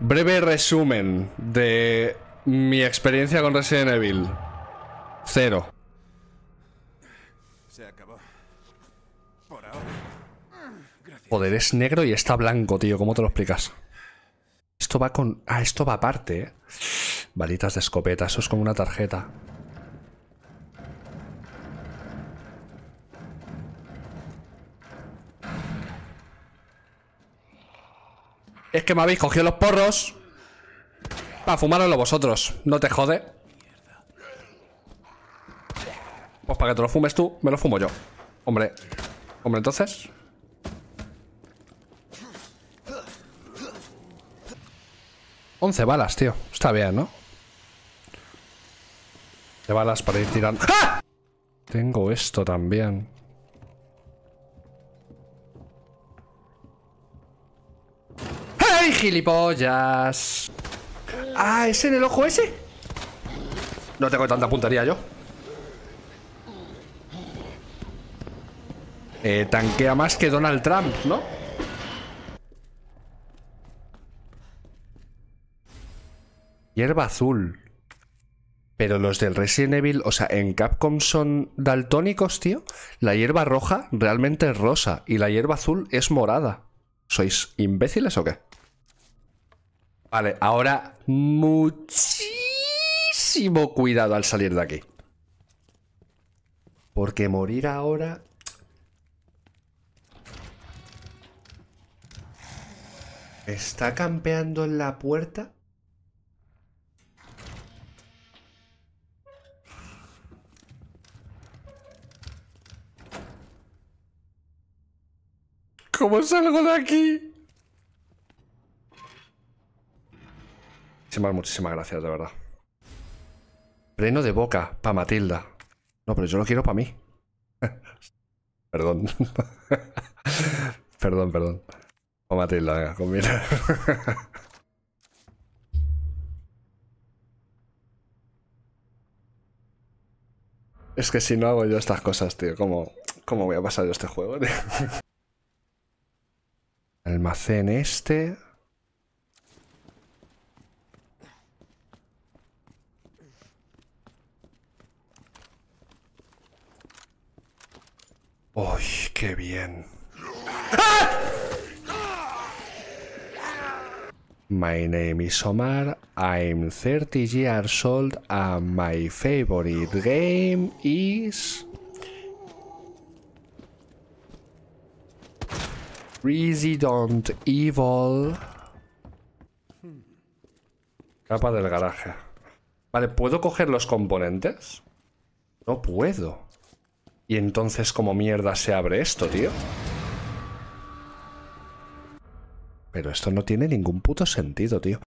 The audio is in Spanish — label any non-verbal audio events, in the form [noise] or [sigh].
Breve resumen de mi experiencia con Resident Evil. Cero. Se Joder, es negro y está blanco, tío. ¿Cómo te lo explicas? Esto va con... Ah, esto va aparte, eh. Balitas de escopeta. Eso es como una tarjeta. Es que me habéis cogido los porros Para fumaroslo vosotros No te jode Pues para que te lo fumes tú Me lo fumo yo Hombre Hombre, entonces Once balas, tío Está bien, ¿no? De balas para ir tirando ¡Ah! Tengo esto también ¡Ay, gilipollas! Ah, ¿es en el ojo ese? No tengo tanta puntería yo. Eh, tanquea más que Donald Trump, ¿no? Hierba azul. Pero los del Resident Evil, o sea, en Capcom son daltónicos, tío. La hierba roja realmente es rosa y la hierba azul es morada. ¿Sois imbéciles o qué? Vale, ahora muchísimo cuidado al salir de aquí. Porque morir ahora... ¿Está campeando en la puerta? ¿Cómo salgo de aquí? Muchísimas, gracias, de verdad. Freno de boca, para Matilda. No, pero yo lo quiero para mí. [laughs] [laughs] perdón. perdón, perdón. Para Matilda, venga, combina. [laughs] es que si no hago yo estas cosas, tío, ¿cómo, cómo voy a pasar yo este juego, Almacén este. ¡Uy, qué bien! My name is Omar, I'm 30 years old and my favorite game is... Resident Evil... Capa del garaje. Vale, ¿puedo coger los componentes? No puedo. Y entonces, ¿cómo mierda se abre esto, tío? Pero esto no tiene ningún puto sentido, tío.